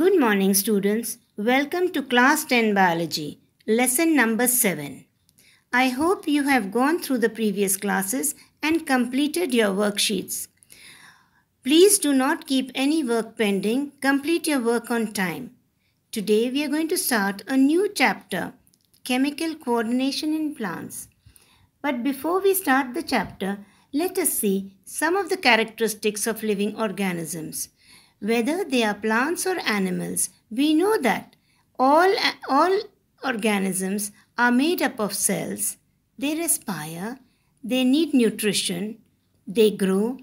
Good morning students. Welcome to class 10 biology, lesson number 7. I hope you have gone through the previous classes and completed your worksheets. Please do not keep any work pending. Complete your work on time. Today we are going to start a new chapter, Chemical Coordination in Plants. But before we start the chapter, let us see some of the characteristics of living organisms whether they are plants or animals. We know that all, all organisms are made up of cells. They respire, they need nutrition, they grow,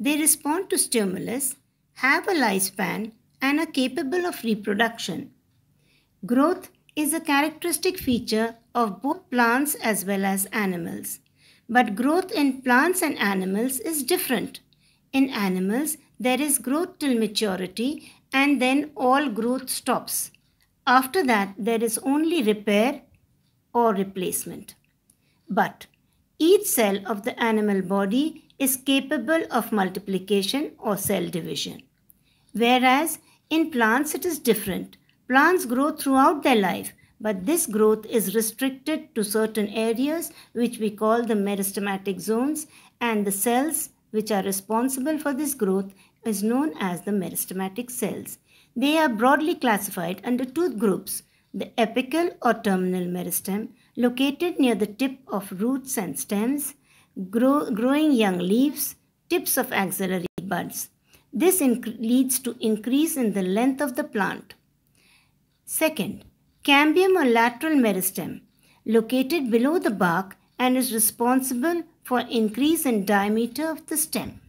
they respond to stimulus, have a lifespan, and are capable of reproduction. Growth is a characteristic feature of both plants as well as animals. But growth in plants and animals is different. In animals, there is growth till maturity and then all growth stops. After that, there is only repair or replacement. But each cell of the animal body is capable of multiplication or cell division. Whereas in plants, it is different. Plants grow throughout their life, but this growth is restricted to certain areas which we call the meristematic zones and the cells which are responsible for this growth is known as the meristematic cells. They are broadly classified under two groups, the apical or terminal meristem located near the tip of roots and stems, grow, growing young leaves, tips of axillary buds. This leads to increase in the length of the plant. Second, cambium or lateral meristem located below the bark and is responsible for increase in diameter of the stem.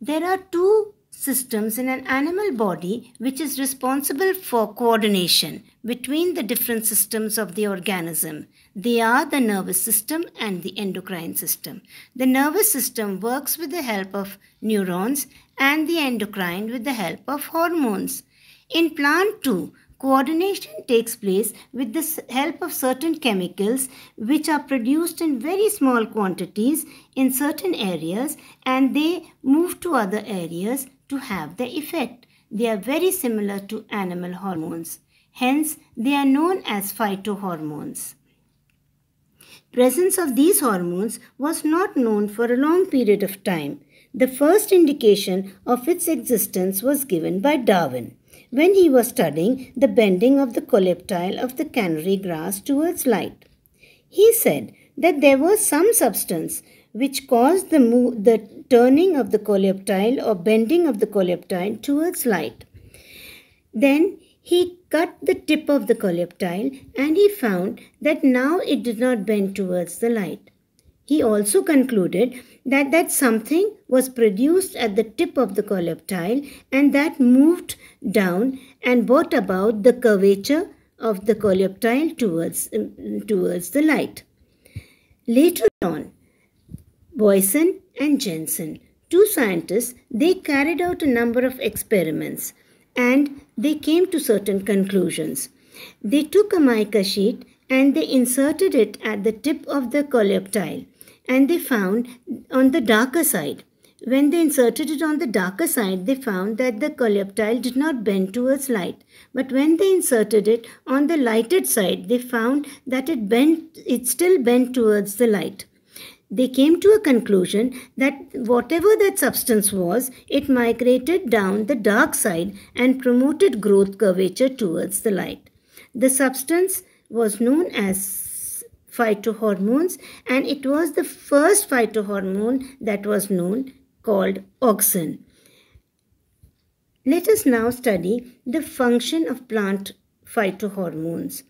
There are two systems in an animal body which is responsible for coordination between the different systems of the organism. They are the nervous system and the endocrine system. The nervous system works with the help of neurons and the endocrine with the help of hormones. In plant too, Coordination takes place with the help of certain chemicals which are produced in very small quantities in certain areas and they move to other areas to have the effect. They are very similar to animal hormones. Hence, they are known as phytohormones. Presence of these hormones was not known for a long period of time. The first indication of its existence was given by Darwin when he was studying the bending of the coleoptile of the canary grass towards light. He said that there was some substance which caused the, the turning of the coleoptile or bending of the coleoptile towards light. Then he cut the tip of the coleoptile, and he found that now it did not bend towards the light. He also concluded that that something was produced at the tip of the coleoptile and that moved down and brought about the curvature of the coleoptile towards, um, towards the light. Later on, Boyson and Jensen, two scientists, they carried out a number of experiments and they came to certain conclusions. They took a mica sheet and they inserted it at the tip of the coleoptile and they found on the darker side. When they inserted it on the darker side, they found that the coleoptile did not bend towards light. But when they inserted it on the lighted side, they found that it bent, it still bent towards the light. They came to a conclusion that whatever that substance was, it migrated down the dark side and promoted growth curvature towards the light. The substance was known as phytohormones and it was the first phytohormone that was known called auxin. Let us now study the function of plant phytohormones.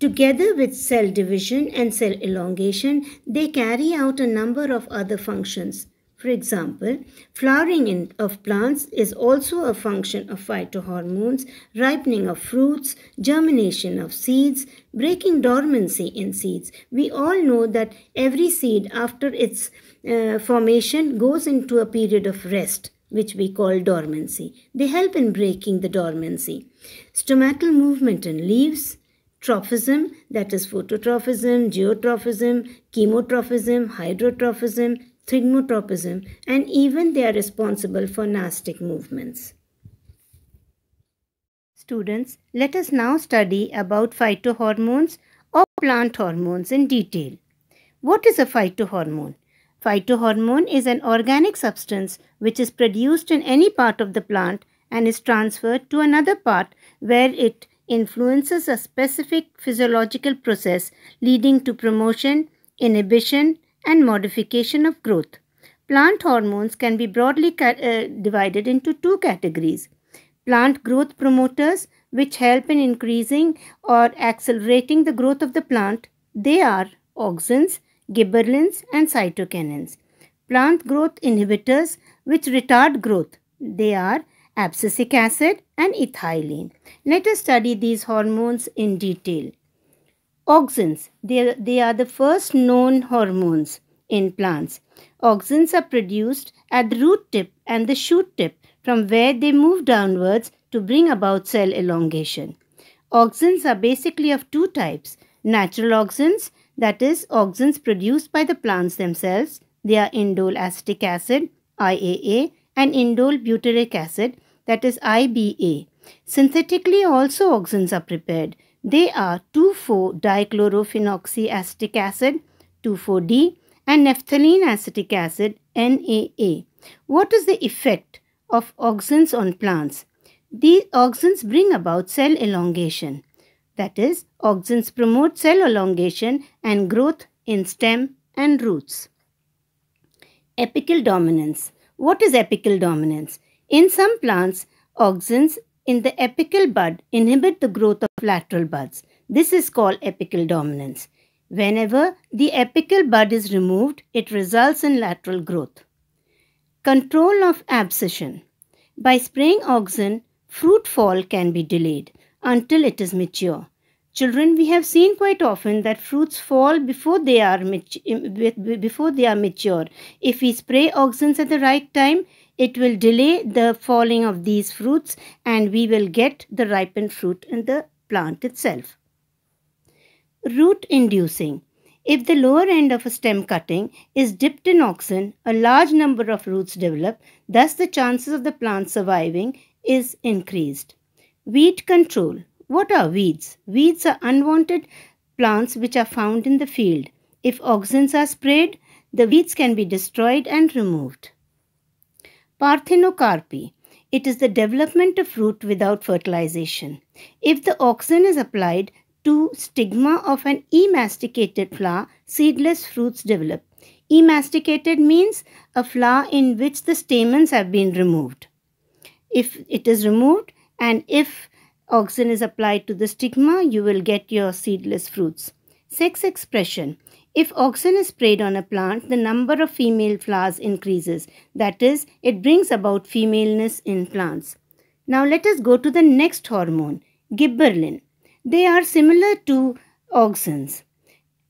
Together with cell division and cell elongation, they carry out a number of other functions. For example, flowering in, of plants is also a function of phytohormones, ripening of fruits, germination of seeds, breaking dormancy in seeds. We all know that every seed after its uh, formation goes into a period of rest which we call dormancy. They help in breaking the dormancy. Stomatal movement in leaves, trophism, that is phototrophism, geotrophism, chemotrophism, hydrotrophism, thigmotropism, and even they are responsible for nastic movements. Students, let us now study about phytohormones or plant hormones in detail. What is a phytohormone? Phytohormone is an organic substance which is produced in any part of the plant and is transferred to another part where it influences a specific physiological process leading to promotion, inhibition, and modification of growth. Plant hormones can be broadly uh, divided into two categories. Plant growth promoters, which help in increasing or accelerating the growth of the plant, they are auxins, gibberellins, and cytokinins. Plant growth inhibitors, which retard growth, they are abscisic acid and ethylene. Let us study these hormones in detail. Auxins, they are, they are the first known hormones in plants. Auxins are produced at the root tip and the shoot tip from where they move downwards to bring about cell elongation. Auxins are basically of two types, natural auxins, that is auxins produced by the plants themselves. They are indole acetic acid, IAA, and indole butyric acid, that is IBA. Synthetically also auxins are prepared they are 2,4-dichlorophenoxyacetic acid, 2,4-D, and naphthalene acetic acid, NAA. What is the effect of auxins on plants? These auxins bring about cell elongation. That is, auxins promote cell elongation and growth in stem and roots. Apical dominance. What is apical dominance? In some plants, auxins in the apical bud inhibit the growth of lateral buds. This is called apical dominance. Whenever the apical bud is removed, it results in lateral growth. Control of abscission. By spraying auxin, fruit fall can be delayed until it is mature. Children, we have seen quite often that fruits fall before they are, before they are mature. If we spray auxins at the right time, it will delay the falling of these fruits and we will get the ripened fruit in the plant itself. Root inducing. If the lower end of a stem cutting is dipped in auxin, a large number of roots develop, thus the chances of the plant surviving is increased. Weed control. What are weeds? Weeds are unwanted plants which are found in the field. If auxins are sprayed, the weeds can be destroyed and removed. Parthenocarpy. It is the development of root without fertilization. If the auxin is applied to stigma of an emasticated flower, seedless fruits develop. Emasticated means a flower in which the stamens have been removed. If it is removed and if auxin is applied to the stigma, you will get your seedless fruits. Sex expression. If auxin is sprayed on a plant, the number of female flowers increases. That is, it brings about femaleness in plants. Now let us go to the next hormone, gibberellin. They are similar to auxins.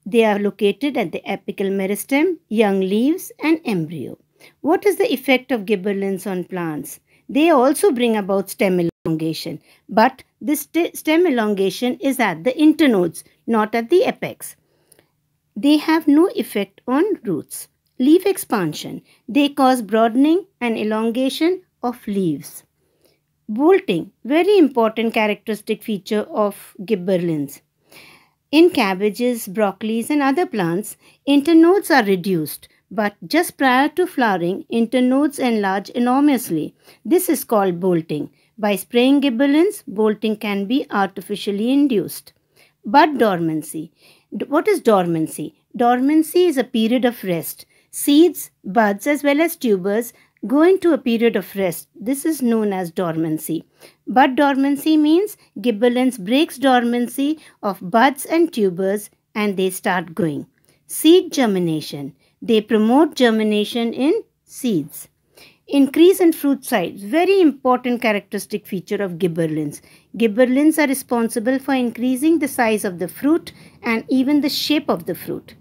They are located at the apical meristem, young leaves and embryo. What is the effect of gibberellins on plants? They also bring about stem elongation, but this st stem elongation is at the internodes, not at the apex. They have no effect on roots. Leaf expansion. They cause broadening and elongation of leaves. Bolting. Very important characteristic feature of gibberellins. In cabbages, broccolis and other plants, internodes are reduced. But just prior to flowering, internodes enlarge enormously. This is called bolting. By spraying gibberellins, bolting can be artificially induced. Bud dormancy. What is dormancy? Dormancy is a period of rest. Seeds, buds, as well as tubers go into a period of rest. This is known as dormancy. Bud dormancy means gibbelins breaks dormancy of buds and tubers and they start growing. Seed germination. They promote germination in seeds. Increase in fruit size, very important characteristic feature of gibberellins. Gibberellins are responsible for increasing the size of the fruit and even the shape of the fruit.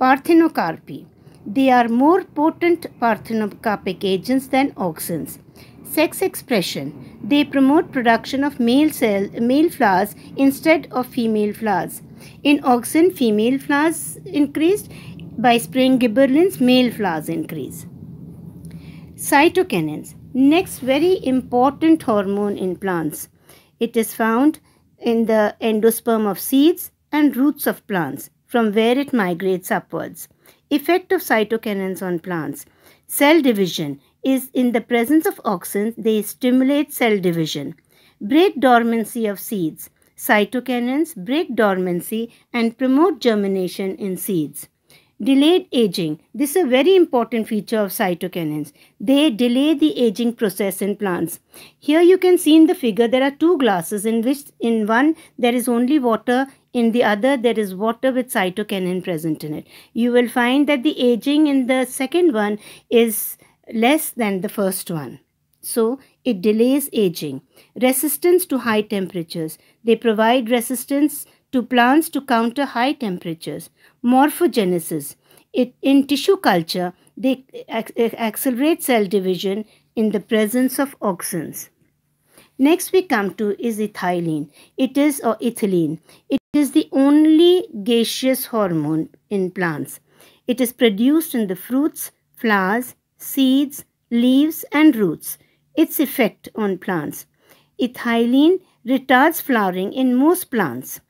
Parthenocarpy. they are more potent parthenocarpic agents than auxins. Sex expression, they promote production of male cell, male flowers instead of female flowers. In auxin, female flowers increased. By spraying gibberellins, male flowers increase. Cytokinins, next very important hormone in plants. It is found in the endosperm of seeds and roots of plants from where it migrates upwards. Effect of cytokinins on plants. Cell division is in the presence of auxins, they stimulate cell division. Break dormancy of seeds. Cytokinins break dormancy and promote germination in seeds. Delayed aging. This is a very important feature of cytokinins. They delay the aging process in plants. Here you can see in the figure there are two glasses in which in one there is only water, in the other there is water with cytokinin present in it. You will find that the aging in the second one is less than the first one. So it delays aging. Resistance to high temperatures. They provide resistance to plants to counter high temperatures. Morphogenesis. It, in tissue culture, they ac accelerate cell division in the presence of auxins. Next we come to is ethylene. It is or ethylene. It is the only gaseous hormone in plants. It is produced in the fruits, flowers, seeds, leaves and roots. Its effect on plants. Ethylene retards flowering in most plants.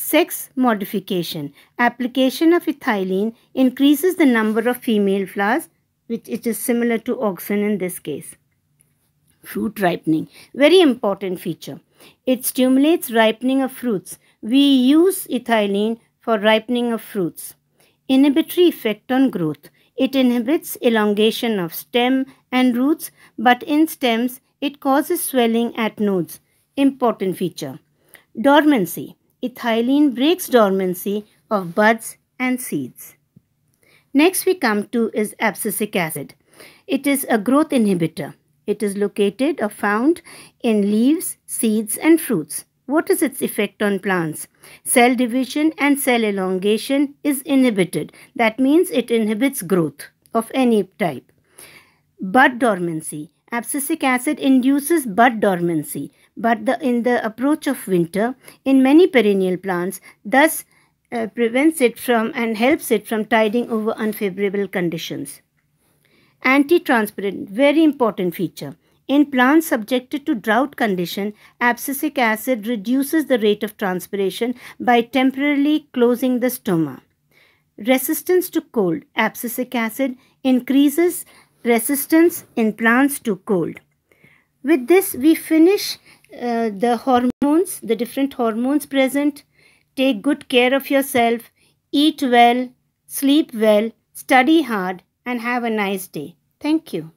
Sex modification. Application of ethylene increases the number of female flowers, which it is similar to auxin in this case. Fruit ripening. Very important feature. It stimulates ripening of fruits. We use ethylene for ripening of fruits. Inhibitory effect on growth. It inhibits elongation of stem and roots, but in stems, it causes swelling at nodes. Important feature. Dormancy ethylene breaks dormancy of buds and seeds. Next we come to is abscisic acid. It is a growth inhibitor. It is located or found in leaves, seeds and fruits. What is its effect on plants? Cell division and cell elongation is inhibited. That means it inhibits growth of any type. Bud dormancy. Abscisic acid induces bud dormancy, but the, in the approach of winter, in many perennial plants, thus uh, prevents it from and helps it from tiding over unfavorable conditions. Antitranspirant, very important feature. In plants subjected to drought condition, abscisic acid reduces the rate of transpiration by temporarily closing the stoma. Resistance to cold, abscisic acid increases resistance in plants to cold. With this, we finish uh, the hormones, the different hormones present. Take good care of yourself, eat well, sleep well, study hard and have a nice day. Thank you.